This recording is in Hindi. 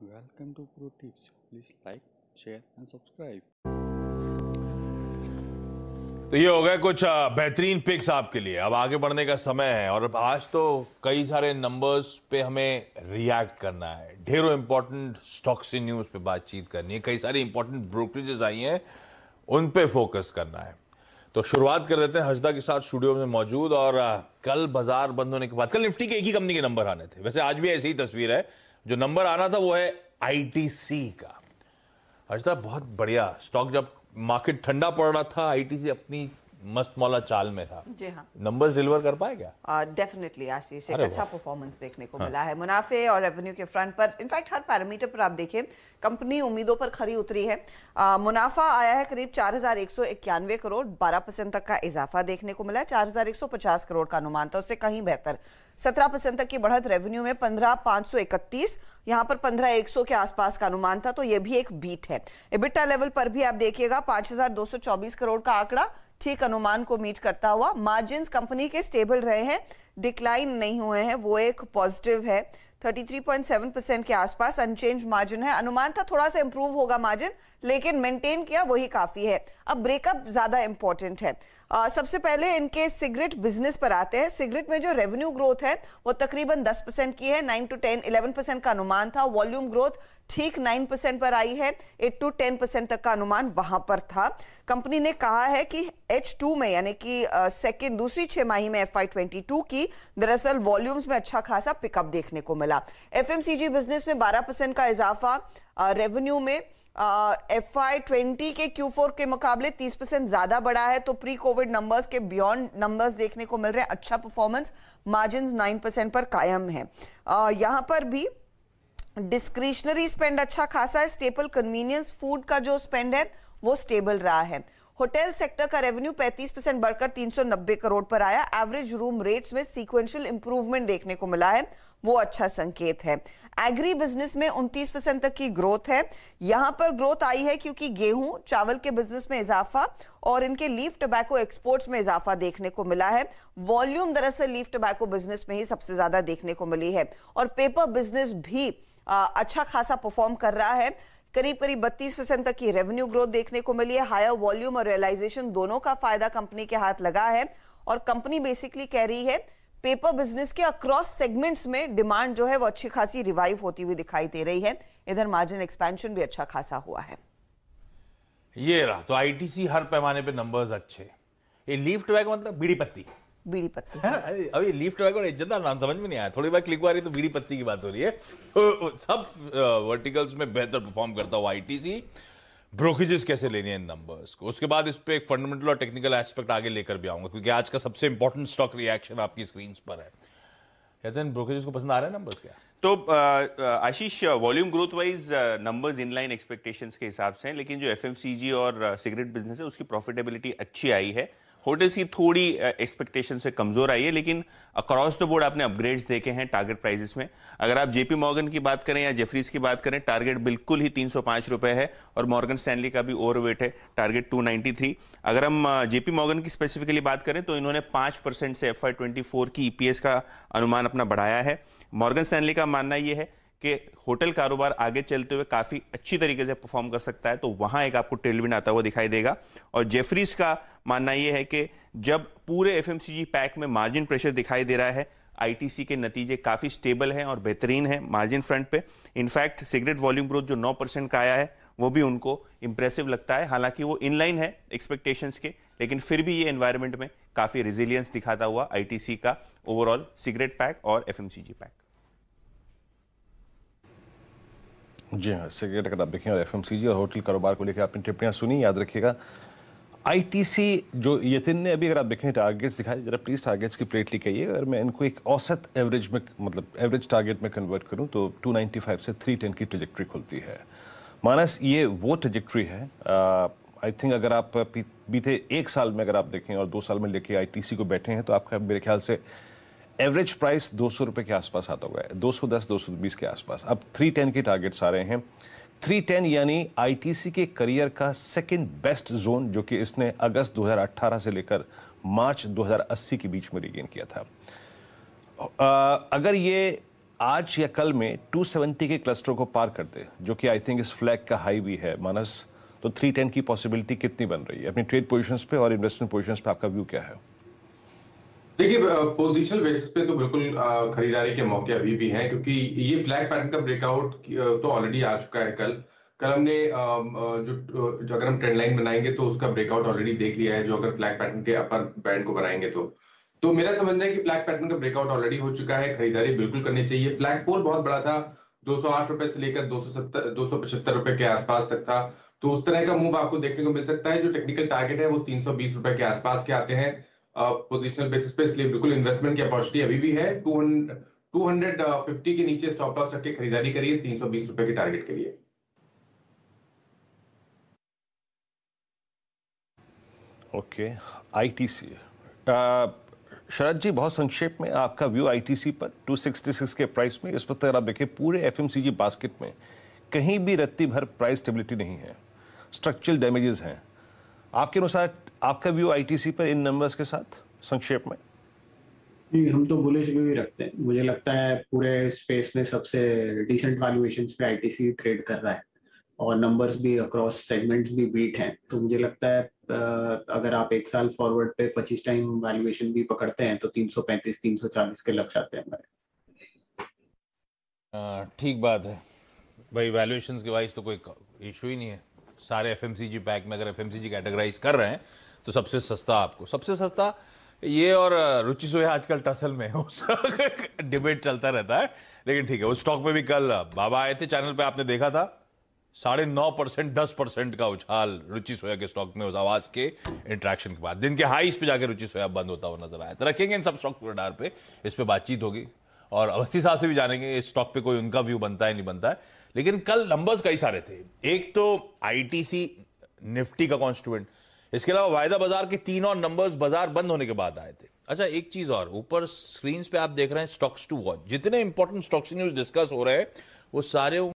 Welcome to Pro Tips. Please like, share and subscribe. तो ये हो गए कुछ बेहतरीन पिक्स आपके लिए अब आगे बढ़ने का समय है और अब आज तो कई सारे नंबर्स पे हमें रिएक्ट करना है ढेरों इंपॉर्टेंट स्टॉक्स से न्यूज़ पे बातचीत करनी है कई सारी इंपॉर्टेंट ब्रोकरेजेस आई हैं उन पे फोकस करना है तो शुरुआत कर देते हैं हजदा के साथ स्टूडियो में मौजूद और कल बाजार बंद होने के बाद कल निफ्टी के एक ही कंपनी के नंबर आने थे वैसे आज भी ऐसी ही तस्वीर है जो नंबर आना था वो है आईटीसी का अच्छा बहुत बढ़िया स्टॉक जब मार्केट ठंडा पड़ रहा था आईटीसी अपनी मस्त मौला चाल में था जी हाँ नंबर्स डिलीवर कर पाए क्या डेफिनेटली आशीष एक अच्छा परफॉर्मेंस देखने को हाँ. मिला है मुनाफे और रेवेन्यू के फ्रंट पर इनफैक्ट हर पैरामीटर पर आप देखें कंपनी उम्मीदों पर खरी उतरी है आ, मुनाफा आया है करीब चार करोड़ बारह परसेंट तक का इजाफा देखने को मिला है चार करोड़ का अनुमान था उससे कहीं बेहतर सत्रह परसेंट तक की बढ़त रेवेन्यू में पंद्रह पांच सौ इकतीस यहाँ पर पंद्रह एक सौ के आसपास का अनुमान था तो यह भी एक बीट है इबिटा लेवल पर भी आप देखिएगा पांच हजार दो सौ चौबीस करोड़ का आंकड़ा ठीक अनुमान को मीट करता हुआ मार्जिन कंपनी के स्टेबल रहे हैं डिक्लाइन नहीं हुए हैं वो एक पॉजिटिव है 33.7 परसेंट के आसपास अनचेंज मार्जिन है अनुमान था थोड़ा सा इंप्रूव होगा मार्जिन लेकिन मेंटेन किया वही काफी है अब ब्रेकअप ज्यादा इंपॉर्टेंट है आ, सबसे पहले इनके सिगरेट बिजनेस पर आते हैं सिगरेट में जो रेवेन्यू ग्रोथ है वो तकरीबन 10 परसेंट की है 9 टू 10 11 परसेंट का अनुमान था वॉल्यूम ग्रोथ ठीक 9 परसेंट पर आई है 8 टू 10 परसेंट तक का अनुमान वहां पर था कंपनी ने कहा है कि H2 में यानी कि सेकेंड दूसरी छह माही में एफ की दरअसल वॉल्यूम्स में अच्छा खासा पिकअप देखने को मिला एफ बिजनेस में बारह का इजाफा रेवेन्यू में एफ आई ट्वेंटी के क्यू फोर के मुकाबले तीस परसेंट ज्यादा बढ़ा है तो प्री कोविड नंबर्स के बियॉन्ड नंबर्स देखने को मिल रहे हैं अच्छा परफॉर्मेंस मार्जिन नाइन परसेंट पर कायम है uh, यहाँ पर भी डिस्क्रिशनरी स्पेंड अच्छा खासा है स्टेपल कन्वीनियंस फूड का जो स्पेंड है वो स्टेबल रहा है होटल सेक्टर का रेवेन्यू 35 परसेंट बढ़कर 390 करोड़ पर आया एवरेज रूम रेट्स में सीक्वेंशियल इंप्रूवमेंट देखने को मिला है वो अच्छा संकेत है एग्री बिजनेस में उनतीस परसेंट तक की ग्रोथ है यहां पर ग्रोथ आई है क्योंकि गेहूं चावल के बिजनेस में इजाफा और इनके लीफ टबैको एक्सपोर्ट्स में इजाफा देखने को मिला है वॉल्यूम दरअसल लीफ टबैको बिजनेस में ही सबसे ज्यादा देखने को मिली है और पेपर बिजनेस भी अच्छा खासा परफॉर्म कर रहा है करीब करीब 32 परसेंट तक की रेवेन्यू ग्रोथ देखने को मिली है हायर वॉल्यूम और रियलाइजेशन दोनों का फायदा कंपनी के हाथ लगा है और कंपनी बेसिकली कह रही है पेपर बिजनेस के अक्रॉस सेगमेंट्स में डिमांड जो है वो अच्छी खासी रिवाइव होती हुई दिखाई दे रही है इधर मार्जिन एक्सपेंशन भी अच्छा खासा हुआ है ये रहा तो आईटीसी हर पैमाने पे नंबर्स अच्छे ये लिफ्ट बैग मतलब बीड़ी पत्ती बीड़ी पत्ती अब ये लीफ टोबैको इज्जतदार नाम समझ में नहीं आया थोड़ी बार क्लिक आ रही तो बीड़ी पत्ती की बात हो रही है तो सब वर्टिकल्स में बेहतर परफॉर्म करता हुआ आईटीसी ब्रोकेजेस कैसे लेने हैं नंबर्स को उसके बाद इस पर एक फंडामेंटल और टेक्निकल एस्पेक्ट आगे लेकर भी आऊंगा क्योंकि आज का सबसे इंपॉर्टेंट स्टॉक रिएक्शन आपकी स्क्रीन पर है कहते हैं ब्रोकेजेस को पसंद आ रहा है नंबर्स क्या तो Ashish volume growth wise numbers inline expectations के हिसाब से हैं लेकिन जो एफएमसीजी और सिगरेट बिजनेस है उसकी प्रॉफिटेबिलिटी अच्छी आई है होटल्स की थोड़ी एक्सपेक्टेशन से कमजोर आई है लेकिन अक्रॉस द बोर्ड आपने अपग्रेड्स देखे हैं टारगेट प्राइसेस में अगर आप जेपी मॉर्गन की बात करें या जेफरीज की बात करें टारगेट बिल्कुल ही तीन रुपए है और मॉर्गन स्टैनली का भी ओवरवेट है टारगेट 293 अगर हम जेपी मॉर्गन की स्पेसिफिकली बात करें तो इन्होंने पाँच परसेंट से एफ आई की ईपीएस e का अनुमान अपना बढ़ाया है मॉर्गन स्टैनली का मानना यह है कि होटल कारोबार आगे चलते हुए काफ़ी अच्छी तरीके से परफॉर्म कर सकता है तो वहाँ एक आपको टेलविन आता हुआ दिखाई देगा और जेफरीज का मानना यह है कि जब पूरे एफ पैक में मार्जिन प्रेशर दिखाई दे रहा है आईटीसी के नतीजे काफ़ी स्टेबल हैं और बेहतरीन हैं मार्जिन फ्रंट पे इनफैक्ट सिगरेट वॉल्यूम ग्रोथ जो 9 परसेंट का आया है वो भी उनको इम्प्रेसिव लगता है हालांकि वो इनलाइन है एक्सपेक्टेशंस के लेकिन फिर भी ये एनवायरनमेंट में काफ़ी रिजिलियंस दिखाता हुआ आईटीसी का ओवरऑल सिगरेट पैक और एफएमसीजी पैक जी हाँ सिगरेट अगर आप देखें और जी और होटल कारोबार को लेकर आपने टिप्पणियाँ सुनी याद रखिएगा आई टी सी जो यतिन ने अभी अगर आप देखें टारगेट्स दिखाए जरा प्लीज़ टारगेट्स की प्लेट लिखाइए अगर मैं इनको एक औसत एवरेज में मतलब एवरेज टारगेट में कन्वर्ट करूँ तो टू फाइव से थ्री टेन की ट्रेजेक्ट्री खुलती है मानस ये वो ट्रिजेक्ट्री है आई uh, थिंक अगर आप बीते एक साल में अगर आप देखें और दो साल में लेके आई टी सी को बैठे हैं तो आपका मेरे ख्याल से एवरेज प्राइस दो सौ रुपये के आसपास आता हुआ है दो सौ दस दो सौ बीस के आसपास अब थ्री टेन के टारगेट रहे हैं थ्री टेन यानी आईटीसी के करियर का सेकेंड बेस्ट जोन जो कि इसने अगस्त 2018 से लेकर मार्च 2080 के बीच में रिगेन किया था आ, अगर ये आज या कल में 270 के क्लस्टर को पार कर दे जो कि आई थिंक इस फ्लैग का हाई भी है मानस तो 310 की पॉसिबिलिटी कितनी बन रही है अपनी ट्रेड पोजीशंस पे और इन्वेस्टमेंट पोजीशंस पे आपका व्यू क्या है देखिए पोजिशनल बेसिस पे तो बिल्कुल खरीदारी के मौके अभी भी हैं क्योंकि ये फ्लैग पैटर्न का ब्रेकआउट तो ऑलरेडी आ चुका है कल कल हमने जो अगर हम ट्रेंड लाइन बनाएंगे तो उसका ब्रेकआउट ऑलरेडी देख लिया है जो अगर फ्लैग पैटर्न के अपर बैंड को बनाएंगे तो तो मेरा समझना है कि फ्लैग पैटर्न का ब्रेकआउट ऑलरेडी हो चुका है खरीदारी बिल्कुल करनी चाहिए फ्लैग पोल बहुत बड़ा था दो रुपए से लेकर दो सौ रुपए के आसपास तक था तो उस तरह का मूव आपको देखने को मिल सकता है जो टेक्निकल टारगेट है वो तीन रुपए के आसपास के आते हैं पोजिशनल uh, बेसिस पे इसलिए बिल्कुल इन्वेस्टमेंट की अपॉर्चुनिटी अभी भी है टू हंड्रेड फिफ्टी के नीचे स्टॉप लॉस रख के खरीदारी करिए तीन सौ बीस रुपए के टारगेट के लिए okay ITC uh, Sharad ji बहुत संक्षेप में आपका व्यू आईटीसी पर 266 के प्राइस में इस वक्त अगर आप देखें पूरे एफएमसीजी बास्केट में कहीं भी रत्ती भर प्राइस स्टेबिलिटी नहीं है स्ट्रक्चरल डैमेजेस हैं आपके अनुसार आपका व्यू आईटीसी पर इन नंबर्स के साथ संक्षेप में जी हम तो बुलिश भी, भी रखते हैं मुझे लगता है पूरे स्पेस में सबसे डिसेंट वैल्यूएशन पे आईटीसी ट्रेड कर रहा है और नंबर्स भी अक्रॉस सेगमेंट्स भी बीट हैं तो मुझे लगता है अगर आप एक साल फॉरवर्ड पे पच्चीस टाइम वैल्यूएशन भी पकड़ते हैं तो तीन तीन सौ पैंतीस सौ चालीस के लक्ष्य आते हैं हमारे ठीक बात है भाई वैल्यूएशन के वाइज तो कोई इशू ही नहीं है सारे एफ पैक में अगर एफ कैटेगराइज कर रहे हैं तो सबसे सस्ता आपको सबसे सस्ता ये और रुचि सोया आजकल टसल में डिबेट चलता रहता है लेकिन ठीक है उस स्टॉक में भी कल बाबा आए थे चैनल पे आपने देखा था साढ़े नौ परसेंट दस परसेंट का उछाल रुचि सोया के स्टॉक में उस आवाज के इंट्रैक्शन के बाद दिन के हाईस पे जाकर रुचि सोया बंद होता हुआ नजर आया तो रखेंगे इन सब स्टॉक रडार पे इस पर बातचीत होगी और अवस्थी साहब से भी जानेंगे इस स्टॉक पे कोई उनका व्यू बनता है नहीं बनता है लेकिन कल नंबर्स कई सारे थे एक तो आईटीसी निफ्टी का कॉन्स्टिट्यूंट इसके अलावा वायदा बाजार के तीन और नंबर्स बाजार बंद होने के बाद आए थे अच्छा एक चीज और ऊपर स्क्रीन पे आप देख रहे हैं स्टॉक्स टू वॉच जितने इंपॉर्टेंट स्टॉक्स न्यूज डिस्कस हो रहे हैं वो सारे